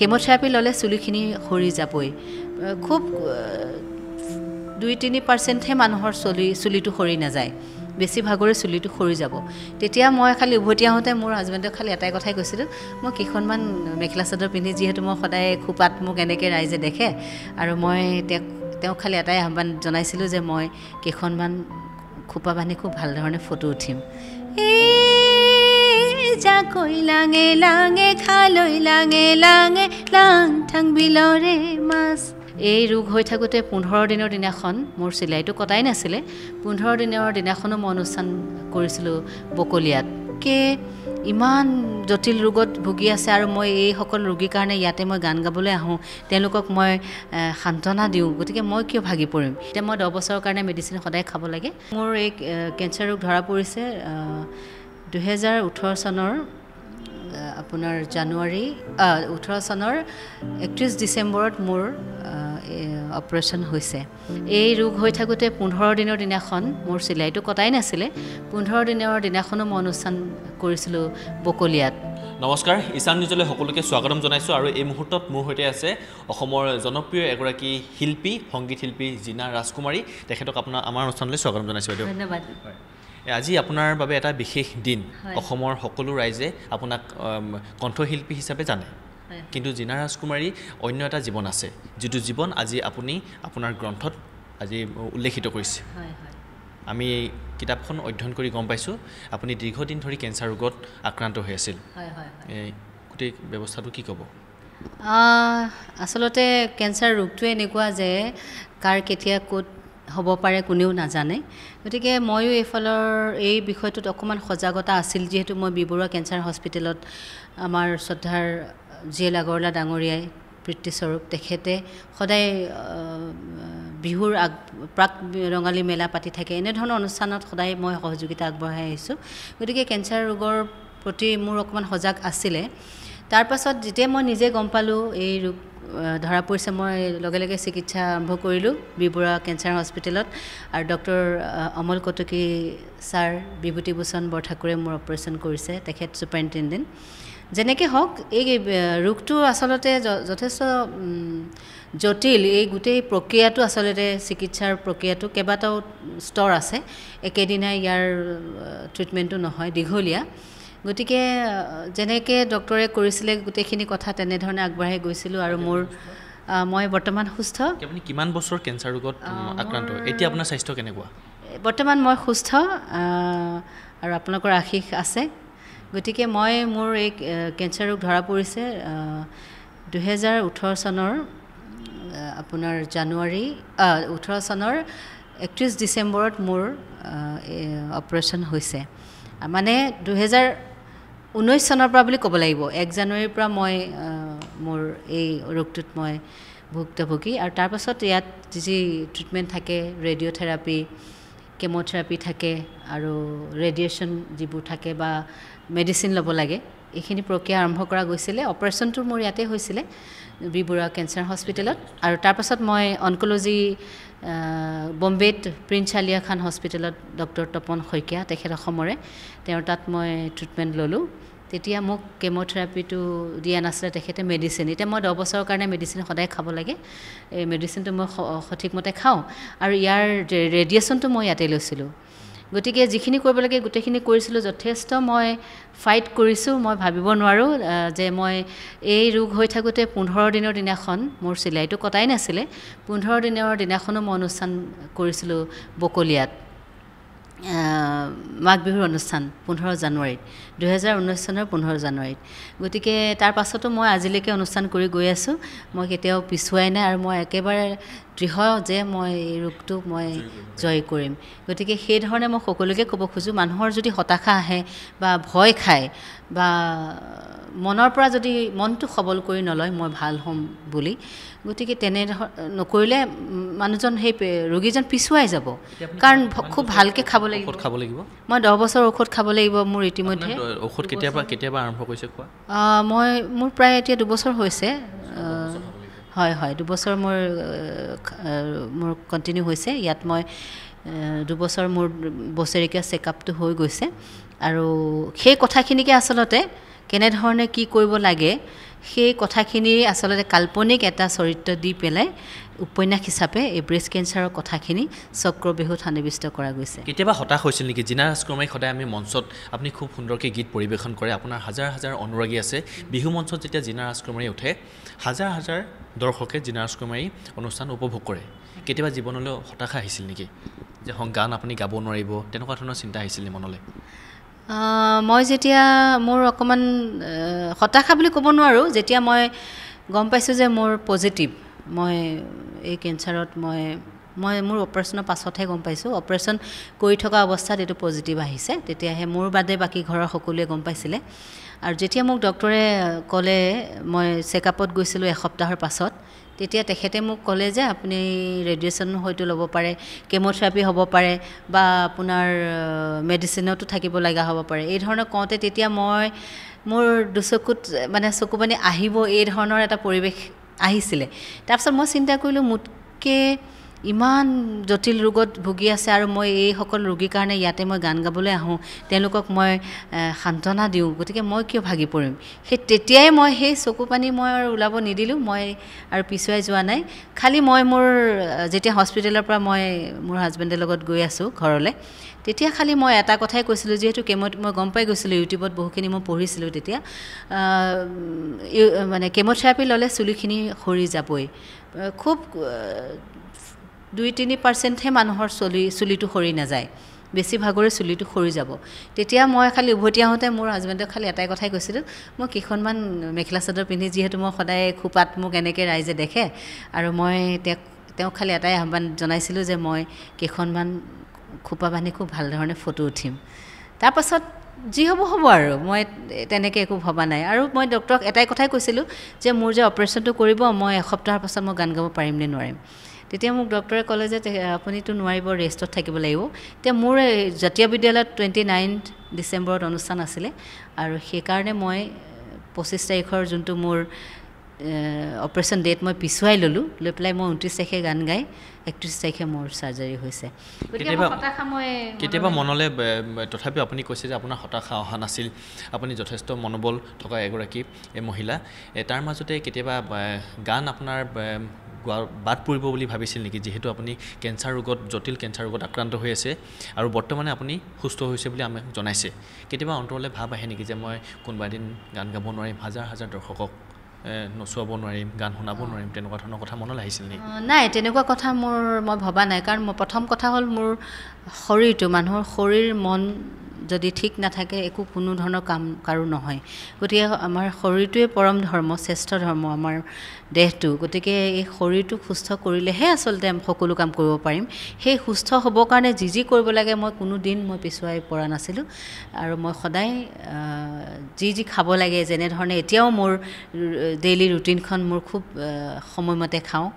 কেমথেৰাপি ল'লে চুলিখিনি সৰি যাবই খুব দুই তিনি পাৰ্চেণ্টহে মানুহৰ চুলি চুলিটো সৰি নাযায় বেছিভাগৰে চুলিটো সৰি যাব তেতিয়া মই খালি উভতি আহোঁতে মোৰ হাজবেণ্ডক খালি এটাই কথাই কৈছিলোঁ মই কেইখনমান মেখেলা চাদৰ পিন্ধি যিহেতু মই সদায় খোপাত মোক এনেকৈ ৰাইজে দেখে আৰু মই তেওঁক তেওঁক খালি এটাই আহ্বান জনাইছিলোঁ যে মই কেইখনমান খোপা বান্ধি খুব ভাল ধৰণে ফটো উঠিম এই জাকৈ লাঙে লাঙে খালৈ লাঙে লাঙে লাং ঠাং বিলৰে মাছ এই ৰোগ হৈ থাকোঁতে পোন্ধৰ দিনৰ দিনাখন মোৰ চিলাইটো কটাই নাছিলে পোন্ধৰ দিনৰ দিনাখনো মই অনুষ্ঠান কৰিছিলোঁ বকলীয়াত কে ইমান জটিল ৰোগত ভুগি আছে আৰু মই এইসকল ৰোগীৰ কাৰণে ইয়াতে মই গান গাবলৈ আহোঁ তেওঁলোকক মই সান্ত্বনা দিওঁ গতিকে মই কিয় ভাগি পৰিম এতিয়া মই দহ বছৰৰ কাৰণে মেডিচিন সদায় খাব লাগে মোৰ এই কেঞ্চাৰ ৰোগ ধৰা পৰিছে দুহেজাৰ ওঠৰ চনৰ আপোনাৰ জানুৱাৰী ওঠৰ চনৰ একত্ৰিছ ডিচেম্বৰত মোৰ অপাৰেশ্যন হৈছে এই ৰোগ হৈ থাকোঁতে পোন্ধৰ দিনৰ দিনাখন মোৰ চিলাইটো কটাই নাছিলে পোন্ধৰ দিনৰ দিনাখনো মই অনুষ্ঠান কৰিছিলোঁ বকলিয়াত নমস্কাৰ ঈশান নিউজলৈ সকলোকে স্বাগতম জনাইছোঁ আৰু এই মুহূৰ্তত মোৰ সৈতে আছে অসমৰ জনপ্ৰিয় এগৰাকী শিল্পী সংগীত শিল্পী জিনা ৰাজকুমাৰী তেখেতক আপোনাৰ আমাৰ অনুষ্ঠানলৈ স্বাগতম জনাইছোঁ ধন্যবাদ আজি আপোনাৰ বাবে এটা বিশেষ দিন অসমৰ সকলো ৰাইজে আপোনাক কণ্ঠশিল্পী হিচাপে জানে কিন্তু জিনা ৰাজকুমাৰী অন্য এটা জীৱন আছে যিটো জীৱন আজি আপুনি আপোনাৰ গ্ৰন্থত আজি উল্লেখিত কৰিছে আমি কিতাপখন অধ্যয়ন কৰি গম পাইছোঁ আপুনি দীৰ্ঘদিন ধৰি কেঞ্চাৰ ৰোগত আক্ৰান্ত হৈ আছিল গোটেই ব্যৱস্থাটো কি ক'ব আচলতে কেঞ্চাৰ ৰোগটোৱে এনেকুৱা যে কাৰ কেতিয়া ক'ত হ'ব পাৰে কোনেও নাজানে গতিকে ময়ো এইফালৰ এই বিষয়টোত অকণমান সজাগতা আছিল যিহেতু মই বিবৰুৱা কেঞ্চাৰ হস্পিটেলত আমাৰ শ্ৰদ্ধাৰ জি এল আগৰৱালা ডাঙৰীয়াই পিতৃস্বৰূপ তেখেতে সদায় বিহুৰ আগ প্ৰাক ৰঙালী মেলা পাতি থাকে এনেধৰণৰ অনুষ্ঠানত সদায় মই সহযোগিতা আগবঢ়াই আহিছোঁ গতিকে কেঞ্চাৰ ৰোগৰ প্ৰতি মোৰ অকণমান সজাগ আছিলে তাৰপাছত যেতিয়া মই নিজে গম পালোঁ এই ৰোগ ধৰা পৰিছে মই লগে লগে চিকিৎসা আৰম্ভ কৰিলোঁ বিবৰুৱা কেঞ্চাৰ হস্পিটেলত আৰু ডক্টৰ অমল কটকী ছাৰ বিভূতিভূষণ বৰঠাকুৰে মোৰ অপাৰেশ্যন কৰিছে তেখেত ছুপাৰিণ্টেণ্ডেণ্ট যেনেকৈ হওক এই ৰোগটো আচলতে যথেষ্ট জটিল এই গোটেই প্ৰক্ৰিয়াটো আচলতে চিকিৎসাৰ প্ৰক্ৰিয়াটো কেইবাটাও স্তৰ আছে একেদিনাই ইয়াৰ ট্ৰিটমেণ্টটো নহয় দীঘলীয়া গতিকে যেনেকৈ ডক্টৰে কৰিছিলে গোটেইখিনি কথা তেনেধৰণে আগবঢ়াই গৈছিলোঁ আৰু মোৰ মই বৰ্তমান সুস্থ কিমান বছৰ কেঞ্চাৰ ৰোগত আক্ৰান্ত এতিয়া আপোনাৰ স্বাস্থ্য কেনেকুৱা বৰ্তমান মই সুস্থ আৰু আপোনালোকৰ আশীষ আছে গতিকে মই মোৰ এই কেঞ্চাৰ ৰোগ ধৰা পৰিছে দুহেজাৰ ওঠৰ চনৰ আপোনাৰ জানুৱাৰী ওঠৰ চনৰ একত্ৰিছ ডিচেম্বৰত মোৰ অপাৰেশ্যন হৈছে মানে দুহেজাৰ ঊনৈছ চনৰ পৰা বুলি ক'ব লাগিব এক জানুৱাৰীৰ পৰা মই মোৰ এই ৰোগটোত মই ভুক্তভোগী আৰু তাৰপাছত ইয়াত যি ট্ৰিটমেণ্ট থাকে ৰেডিঅ'থেৰাপি কেম'থেৰাপি থাকে আৰু ৰেডিয়েশ্যন যিবোৰ থাকে বা মেডিচিন ল'ব লাগে এইখিনি প্ৰক্ৰিয়া আৰম্ভ কৰা গৈছিলে অপাৰেশ্যনটো মোৰ ইয়াতে হৈছিলে বি বৰুৱা কেঞ্চাৰ হস্পিটেলত আৰু তাৰপাছত মই অনক'লজি বম্বেত প্ৰিন্স আলিয়া খান হস্পিটেলত ডক্টৰ তপন শইকীয়া তেখেত অসমৰে তেওঁৰ তাত মই ট্ৰিটমেণ্ট ল'লোঁ তেতিয়া মোক কেম'থেৰাপিটো দিয়া নাছিলে তেখেতে মেডিচিন এতিয়া মই দহ বছৰৰ কাৰণে মেডিচিন সদায় খাব লাগে এই মেডিচিনটো মই সঠিকমতে খাওঁ আৰু ইয়াৰ ৰেডিয়েশ্যনটো মই ইয়াতে লৈছিলোঁ গতিকে যিখিনি কৰিব লাগে গোটেইখিনি কৰিছিলোঁ যথেষ্ট মই ফাইট কৰিছোঁ মই ভাবিব নোৱাৰোঁ যে মই এই ৰোগ হৈ থাকোঁতে পোন্ধৰ দিনৰ দিনাখন মোৰ চিলাইটো কটাই নাছিলে পোন্ধৰ দিনৰ দিনাখনো মই অনুষ্ঠান কৰিছিলোঁ বকলীয়াত মাঘ বিহুৰ অনুষ্ঠান পোন্ধৰ জানুৱাৰীত দুহেজাৰ ঊনৈছ চনৰ পোন্ধৰ জানুৱাৰীত গতিকে তাৰ পাছতো মই আজিলৈকে অনুষ্ঠান কৰি গৈ আছোঁ মই কেতিয়াও পিছুৱাই নাই আৰু মই একেবাৰে দৃঢ় যে মই এই ৰোগটো মই জয় কৰিম গতিকে সেইধৰণে মই সকলোকে ক'ব খোজোঁ মানুহৰ যদি হতাশা আহে বা ভয় খায় বা মনৰ পৰা যদি মনটো সবল কৰি নলয় মই ভাল হ'ম বুলি গতিকে তেনেধৰ নকৰিলে মানুহজন সেই ৰোগীজন পিছুৱাই যাব কাৰণ খুব ভালকৈ খাব লাগিব খাব লাগিব মই দহ বছৰ ঔষধ খাব লাগিব মোৰ ইতিমধ্যে ঔষধ কেতিয়াবা কেতিয়াবা আৰম্ভ কৰিছে খোৱা মই মোৰ প্ৰায় এতিয়া দুবছৰ হৈছে হয় হয় দুবছৰ মোৰ মোৰ কণ্টিনিউ হৈছে ইয়াত মই দুবছৰ মোৰ বছৰেকীয়া চেকআপটো হৈ গৈছে আৰু সেই কথাখিনিকে আচলতে কেনেধৰণে কি কৰিব লাগে সেই কথাখিনি আচলতে কাল্পনিক এটা চৰিত্ৰ দি পেলাই উপন্যাস হিচাপে এই ব্ৰেষ্ট কেঞ্চাৰৰ কথাখিনি চক্ৰবিহুত সন্নিৱিষ্ট কৰা গৈছে কেতিয়াবা হতাশ হৈছিল নেকি জিনা ৰাজকুমাৰী সদায় আমি মঞ্চত আপুনি খুব সুন্দৰকৈ গীত পৰিৱেশন কৰে আপোনাৰ হাজাৰ হাজাৰ অনুৰাগী আছে বিহু মঞ্চত যেতিয়া জিনা ৰাজকুমাৰী উঠে হাজাৰ হাজাৰ দৰ্শকে জিনা ৰাজকুমাৰী অনুষ্ঠান উপভোগ কৰে কেতিয়াবা জীৱনলৈ হতাশা আহিছিল নেকি যে গান আপুনি গাব নোৱাৰিব তেনেকুৱা ধৰণৰ চিন্তা আহিছিলে মনলৈ মই যেতিয়া মোৰ অকণমান হতাশা বুলি ক'ব নোৱাৰোঁ যেতিয়া মই গম পাইছোঁ যে মোৰ পজিটিভ মই এই কেঞ্চাৰত মই মই মোৰ অপাৰেশ্যনৰ পাছতহে গম পাইছোঁ অপাৰেশ্যন কৰি থকা অৱস্থাত এইটো পজিটিভ আহিছে তেতিয়াহে মোৰ বাদে বাকী ঘৰৰ সকলোৱে গম পাইছিলে আৰু যেতিয়া মোক ডক্টৰে ক'লে মই চেকআপত গৈছিলোঁ এসপ্তাহৰ পাছত তেতিয়া তেখেতে মোক ক'লে যে আপুনি ৰেডিয়েশ্যন হয়তো ল'ব পাৰে কেম'থেৰাপি হ'ব পাৰে বা আপোনাৰ মেডিচিনতো থাকিব লগা হ'ব পাৰে এই ধৰণৰ কওঁতে তেতিয়া মই মোৰ দুচকুত মানে চকু মানে আহিব এই ধৰণৰ এটা পৰিৱেশ আহিছিলে তাৰপিছত মই চিন্তা কৰিলোঁ মোতকৈ ইমান জটিল ৰোগত ভুগি আছে আৰু মই এইসকল ৰোগীৰ কাৰণে ইয়াতে মই গান গাবলৈ আহোঁ তেওঁলোকক মই সান্তনা দিওঁ গতিকে মই কিয় ভাগি পৰিম সেই তেতিয়াই মই সেই চকু পানী মই আৰু ওলাব নিদিলোঁ মই আৰু পিছুৱাই যোৱা নাই খালী মই মোৰ যেতিয়া হস্পিটেলৰ পৰা মই মোৰ হাজবেণ্ডৰ লগত গৈ আছোঁ ঘৰলৈ তেতিয়া খালি মই এটা কথাই কৈছিলোঁ যিহেতু কেমত মই গম পাই গৈছিলোঁ ইউটিউবত বহুখিনি মই পঢ়িছিলোঁ তেতিয়া মানে কেমথেৰাপি ল'লে চুলিখিনি সৰি যাবই খুব দুই তিনি পাৰ্চেণ্টহে মানুহৰ চলি চুলিটো সৰি নাযায় বেছিভাগৰে চুলিটো সৰি যাব তেতিয়া মই খালি উভতি আহোঁতে মোৰ হাজবেণ্ডক খালী এটাই কথাই কৈছিলোঁ মই কেইখনমান মেখেলা চাদৰ পিন্ধি যিহেতু মই সদায় খোপাত মোক এনেকৈ ৰাইজে দেখে আৰু মই তেওঁক তেওঁক খালী এটাই আহ্বান জনাইছিলোঁ যে মই কেইখনমান খোপা বান্ধি খুব ভাল ধৰণে ফটো উঠিম তাৰপাছত যি হ'ব হ'ব আৰু মই তেনেকৈ একো ভবা নাই আৰু মই ডক্টৰক এটাই কথাই কৈছিলোঁ যে মোৰ যে অপাৰেশ্যনটো কৰিব মই এসপ্তাহৰ পাছত মই গান গাব পাৰিম নে নোৱাৰিম তেতিয়া মোক ডক্টৰে ক'লে যে আপুনিতো নোৱাৰিব ৰেষ্টত থাকিব লাগিব এতিয়া মোৰ এই জাতীয় বিদ্যালয়ত টুৱেণ্টি নাইন্থ ডিচেম্বৰত অনুষ্ঠান আছিলে আৰু সেইকাৰণে মই পঁচিছ তাৰিখৰ যোনটো মোৰ অপাৰেশ্যন ডেট মই পিছুৱাই ললোঁ লৈ পেলাই মই ঊনত্ৰিছ তাৰিখে গান গাই একত্ৰিছ তাৰিখে মোৰ চাৰ্জাৰী হৈছে কেতিয়াবা মনলৈ তথাপিও আপুনি কৈছে যে আপোনাৰ হতাশা অহা নাছিল আপুনি যথেষ্ট মনোবল থকা এগৰাকী মহিলা তাৰ মাজতে কেতিয়াবা গান আপোনাৰ বাদ পৰিব বুলি ভাবিছিল নেকি যিহেতু আপুনি কেঞ্চাৰ ৰোগত জটিল কেঞ্চাৰ ৰোগত আক্ৰান্ত হৈ আছে আৰু বৰ্তমানে আপুনি সুস্থ হৈছে বুলি আমাক জনাইছে কেতিয়াবা অন্তৰলৈ ভাৱ আহে নেকি যে মই কোনোবা এদিন গান গাব নোৱাৰিম হাজাৰ হাজাৰ দৰ্শকক নচুৱাব নোৱাৰিম গান শুনাব নোৱাৰিম তেনেকুৱা ধৰণৰ কথা মনলৈ আহিছিল নেকি নাই তেনেকুৱা কথা মোৰ মই ভবা নাই কাৰণ মই প্ৰথম কথা হ'ল মোৰ শৰীৰটো মানুহৰ শৰীৰ মন যদি ঠিক নাথাকে একো কোনো ধৰণৰ কাম কাৰো নহয় গতিকে আমাৰ শৰীৰটোৱে পৰম ধৰ্ম শ্ৰেষ্ঠ ধৰ্ম আমাৰ দেহটো গতিকে এই শৰীৰটোক সুস্থ কৰিলেহে আচলতে সকলো কাম কৰিব পাৰিম সেই সুস্থ হ'বৰ কাৰণে যি যি কৰিব লাগে মই কোনোদিন মই পিছুৱাই পৰা নাছিলোঁ আৰু মই সদায় যি যি খাব লাগে যেনেধৰণে এতিয়াও মোৰ ডেইলি ৰুটিনখন মোৰ খুব সময়মতে খাওঁ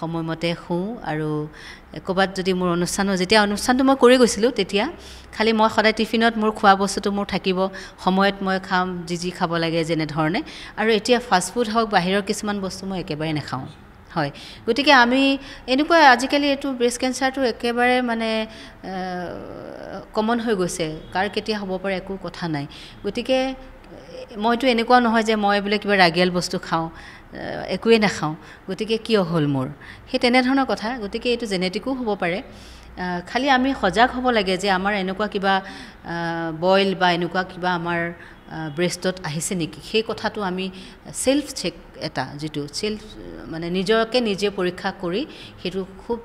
সময়মতে শুওঁ আৰু ক'ৰবাত যদি মোৰ অনুষ্ঠানো যেতিয়া অনুষ্ঠানটো মই কৰি গৈছিলোঁ তেতিয়া খালি মই সদায় টিফিনত মোৰ খোৱা বস্তুটো মোৰ থাকিব সময়ত মই খাম যি যি খাব লাগে যেনেধৰণে আৰু এতিয়া ফাষ্টফুড হওক বাহিৰৰ কিছুমান বস্তু মই একেবাৰে নাখাওঁ হয় গতিকে আমি এনেকুৱা আজিকালি এইটো ব্ৰেষ্ট কেঞ্চাৰটো একেবাৰে মানে কমন হৈ গৈছে কাৰ কেতিয়া হ'ব পাৰে একো কথা নাই গতিকে মইতো এনেকুৱা নহয় যে মই বোলে কিবা ৰাগিয়াল বস্তু খাওঁ একোৱেই নাখাওঁ গতিকে কিয় হ'ল মোৰ সেই তেনেধৰণৰ কথা গতিকে এইটো জেনেটিকো হ'ব পাৰে খালী আমি সজাগ হ'ব লাগে যে আমাৰ এনেকুৱা কিবা বইল বা এনেকুৱা কিবা আমাৰ ব্ৰেষ্টত আহিছে নেকি সেই কথাটো আমি চেল্ফ চেক এটা যিটো চেল্ফ মানে নিজকে নিজে পৰীক্ষা কৰি সেইটো খুব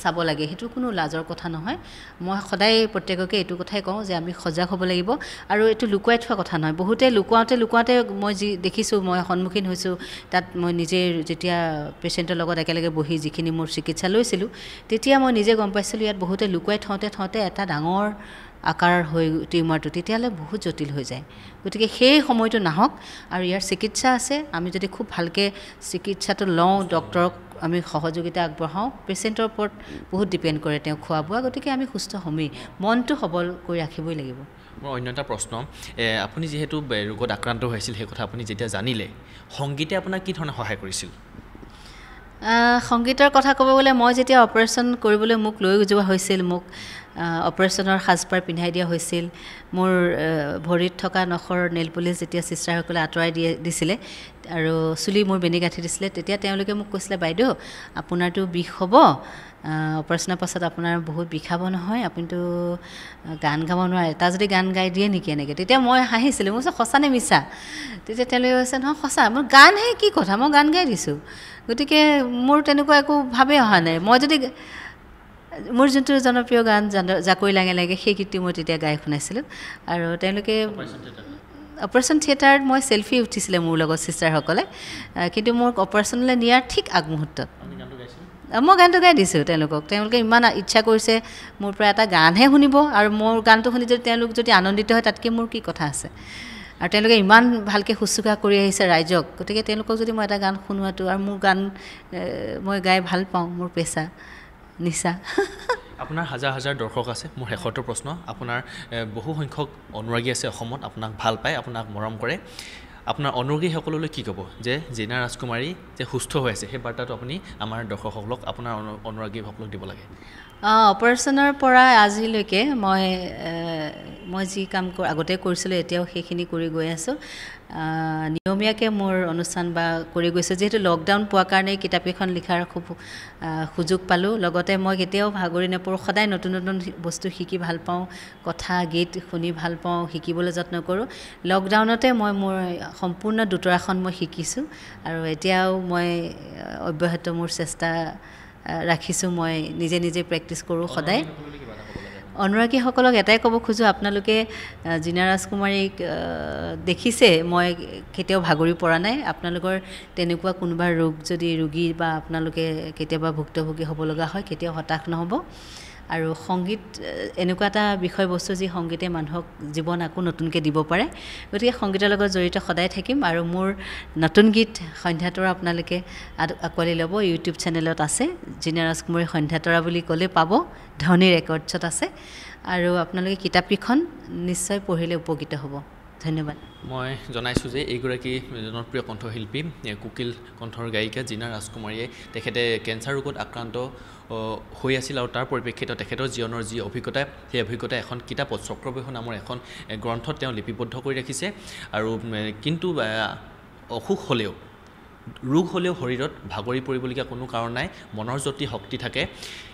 চাব লাগে সেইটো কোনো লাজৰ কথা নহয় মই সদায় প্ৰত্যেককে এইটো কথাই কওঁ যে আমি সজাগ হ'ব লাগিব আৰু এইটো লুকুৱাই থোৱা কথা নহয় বহুতে লুকুৱাওঁতে লুকুৱাওঁতে মই যি দেখিছোঁ মই সন্মুখীন হৈছোঁ তাত মই নিজে যেতিয়া পেচেণ্টৰ লগত একেলগে বহি যিখিনি মোৰ চিকিৎসা লৈছিলোঁ তেতিয়া মই নিজে গম পাইছিলোঁ ইয়াত বহুতে লুকুৱাই থওঁতে থওঁতে এটা ডাঙৰ আকাৰ হৈ টিউমাৰটো তেতিয়াহ'লে বহুত জটিল হৈ যায় গতিকে সেই সময়টো নাহক আৰু ইয়াৰ চিকিৎসা আছে আমি যদি খুব ভালকৈ চিকিৎসাটো লওঁ ডক্টৰক আমি সহযোগিতা আগবঢ়াওঁ পেচেণ্টৰ ওপৰত বহুত ডিপেণ্ড কৰে তেওঁ খোৱা বোৱা গতিকে আমি সুস্থ হমেই মনটো সবল কৰি ৰাখিবই লাগিব মোৰ অন্য এটা প্ৰশ্ন আপুনি যিহেতু ৰোগত আক্ৰান্ত হৈছিল সেই কথা আপুনি যেতিয়া জানিলে সংগীতে আপোনাক কি ধৰণে সহায় কৰিছিল সংগীতৰ কথা ক'ব গ'লে মই যেতিয়া অপাৰেশ্যন কৰিবলৈ মোক লৈ যোৱা হৈছিল মোক অপাৰেশ্যনৰ সাজপাৰ পিন্ধাই দিয়া হৈছিল মোৰ ভৰিত থকা নখৰ নেল পলিচ যেতিয়া চিষ্টাৰসকলে আঁতৰাই দিয়ে দিছিলে আৰু চুলি মোৰ বেনি গাঁঠি দিছিলে তেতিয়া তেওঁলোকে মোক কৈছিলে বাইদেউ আপোনাৰতো বিষ হ'ব অপাৰেশ্যনৰ পাছত আপোনাৰ বহুত বিষাব নহয় আপুনিতো গান গাব নোৱাৰে তাৰ যদি গান গাই দিয়ে নেকি এনেকৈ তেতিয়া মই হাঁহিছিলোঁ মোৰ ওচৰত সঁচা নে মিছা তেতিয়া তেওঁলোকে কৈছে নহয় সঁচা মোৰ গানহে কি কথা মই গান গাই দিছোঁ গতিকে মোৰ তেনেকুৱা একো ভাৱেই অহা নাই মই যদি মোৰ যোনটো জনপ্ৰিয় গান জাকৈ লাগে লাগে সেই গীতটো মই তেতিয়া গাই শুনাইছিলোঁ আৰু তেওঁলোকে অপাৰেশ্যন থিয়েটাৰত মই চেল্ফি উঠিছিলে মোৰ লগত ছিষ্টাৰসকলে কিন্তু মোক অপাৰেশ্যনলৈ নিয়াৰ ঠিক আগমুহূৰ্তত মই গানটো গাই দিছোঁ তেওঁলোকক তেওঁলোকে ইমান ইচ্ছা কৰিছে মোৰ পৰা এটা গানহে শুনিব আৰু মোৰ গানটো শুনি যদি তেওঁলোক যদি আনন্দিত হয় তাতকৈ মোৰ কি কথা আছে আৰু তেওঁলোকে ইমান ভালকৈ শুশ্ৰূষা কৰি আহিছে ৰাইজক গতিকে তেওঁলোকক যদি মই এটা গান শুনোৱাটো আৰু মোৰ গান মই গাই ভাল পাওঁ মোৰ পেচা নিচা আপোনাৰ হাজাৰ হাজাৰ দৰ্শক আছে মোৰ শেষৰটো প্ৰশ্ন আপোনাৰ বহু সংখ্যক অনুৰাগী আছে অসমত আপোনাক ভাল পায় আপোনাক মৰম কৰে আপোনাৰ অনুৰাগীসকললৈ কি ক'ব যে জিনা ৰাজকুমাৰী যে সুস্থ হৈ আছে সেই বাৰ্তাটো আপুনি আমাৰ দৰ্শকসকলক আপোনাৰ অনু অনুৰাগীসকলক দিব লাগে অঁ অপাৰেশ্যনৰ পৰা আজিলৈকে মই মই যি কাম আগতে কৰিছিলোঁ এতিয়াও সেইখিনি কৰি গৈ আছোঁ নিয়মীয়াকৈ মোৰ অনুষ্ঠান বা কৰি গৈছে যিহেতু লকডাউন পোৱাৰ কাৰণে কিতাপকেইখন লিখাৰ খুব সুযোগ পালোঁ লগতে মই কেতিয়াও ভাগৰি নপৰোঁ সদায় নতুন নতুন বস্তু শিকি ভাল পাওঁ কথা গীত শুনি ভাল পাওঁ শিকিবলৈ যত্ন কৰোঁ লকডাউনতে মই মোৰ সম্পূৰ্ণ দোতৰাখন মই শিকিছোঁ আৰু এতিয়াও মই অব্যাহত মোৰ চেষ্টা ৰাখিছোঁ মই নিজে নিজে প্ৰেক্টিছ কৰোঁ সদায় অনুৰাগীসকলক এটাই ক'ব খোজোঁ আপোনালোকে জিনা ৰাজকুমাৰীক দেখিছে মই কেতিয়াও ভাগৰি পৰা নাই আপোনালোকৰ তেনেকুৱা কোনোবা ৰোগ যদি ৰোগী বা আপোনালোকে কেতিয়াবা ভুক্তভোগী হ'ব লগা হয় কেতিয়াও হতাশ নহ'ব আৰু সংগীত এনেকুৱা এটা বিষয়বস্তু যি সংগীতে মানুহক জীৱন আকৌ নতুনকৈ দিব পাৰে গতিকে সংগীতৰ লগত জড়িত সদায় থাকিম আৰু মোৰ নতুন গীত সন্ধ্যাতৰা আপোনালোকে আঁকোৱালি ল'ব ইউটিউব চেনেলত আছে জিনা ৰাজকুমাৰী সন্ধ্যাতৰা বুলি ক'লে পাব ধনী ৰেকৰ্ডছত আছে আৰু আপোনালোকে কিতাপকেইখন নিশ্চয় পঢ়িলে উপকৃত হ'ব ধন্যবাদ মই জনাইছোঁ যে এইগৰাকী জনপ্ৰিয় কণ্ঠশিল্পী কুকিল কণ্ঠৰ গায়িকা জিনা ৰাজকুমাৰীয়ে তেখেতে কেঞ্চাৰ ৰোগত আক্ৰান্ত হৈ আছিল আৰু তাৰ পৰিপ্ৰেক্ষিতত তেখেতৰ জীৱনৰ যি অভিজ্ঞতা সেই অভিজ্ঞতা এখন কিতাপত চক্ৰবেহু নামৰ এখন গ্ৰন্থত তেওঁ লিপিবদ্ধ কৰি ৰাখিছে আৰু কিন্তু অসুখ হ'লেও ৰোগ হ'লেও শৰীৰত ভাগৰি পৰিবলগীয়া কোনো কাৰণ নাই মনৰ যদি শক্তি থাকে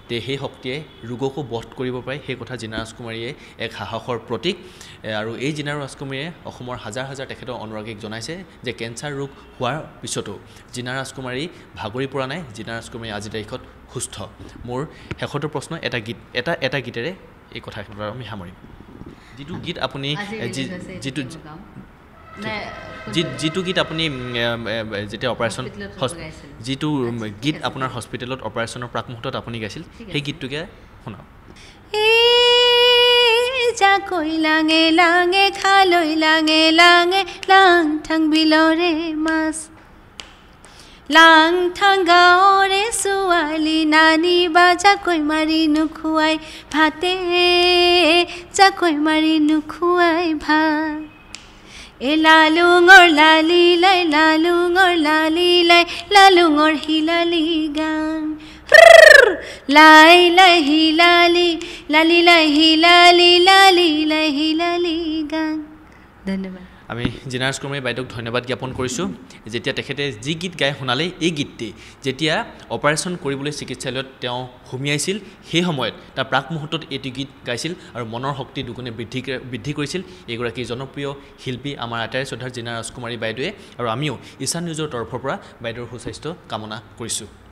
তে সেই শক্তিয়ে ৰোগকো বধ কৰিব পাৰে সেই কথা জিনাৰাজ ৰাজকুমাৰীয়ে এক সাহসৰ প্ৰতীক আৰু এই জিনাৰাজ ৰাজকুমাৰীয়ে অসমৰ হাজাৰ হাজাৰ তেখেতৰ অনুৰাগীক জনাইছে যে কেঞ্চাৰ ৰোগ হোৱাৰ পিছতো জিনাৰাজ ৰাজকুমাৰী ভাগৰি পৰা নাই জিনাৰাজ ৰাজকুমাৰী আজিৰ তাৰিখত সুস্থ মোৰ শেষৰটো প্ৰশ্ন এটা গীত এটা এটা গীতেৰে এই কথাখিনি আমি সামৰিম যিটো গীত আপুনি যিটো যি যিটো গীত আপুনি যেতিয়া অপাৰেশ্যন যিটো আচ্ছা, গীত আপোনাৰ হস্পিটেলত অপাৰেশ্যনৰ প্ৰাক মুহূৰ্তত আপুনি গাইছিল সেই গীতটোকে শুনাওক জাকৈ লাঙে লাঙে খালৈ লাঙে লাঙে লাং থাং বিলৰে মাছ লাং থাং গাঁৱৰে ছোৱালী নানি বা জাকৈ মাৰি নোখোৱাই ভাতে জাকৈ মাৰি নোখোৱাই ভাত এ লালুঙৰ লালি লাই লালুঙৰ লালি লাই লালুঙৰ শিলালি গান লাই লাই হিলালি লালি লাই হিলালি লালি লাই হিলালি গান ধন্যবাদ আমি জিনাৰ্ছ কুমাৰী বাইদেউক ধন্যবাদ জ্ঞাপন কৰিছোঁ যেতিয়া তেখেতে যি গীত গাই শুনালে এই গীতটি যেতিয়া অপাৰেশ্যন কৰিবলৈ চিকিৎসালয়ত তেওঁ সুমিয়াইছিল সেই সময়ত তাৰ প্ৰাক মুহূৰ্তত এইটো গীত গাইছিল আৰু মনৰ শক্তি দুগুণে বৃদ্ধি বৃদ্ধি কৰিছিল এইগৰাকী জনপ্ৰিয় শিল্পী আমাৰ আটাইৰ শ্ৰদ্ধাৰ জিনাৰ ৰাজকুমাৰী বাইদেৱে আৰু আমিও ঈশান নিউজৰ তৰফৰ পৰা বাইদেউৰ সুস্বাস্থ্য কামনা কৰিছোঁ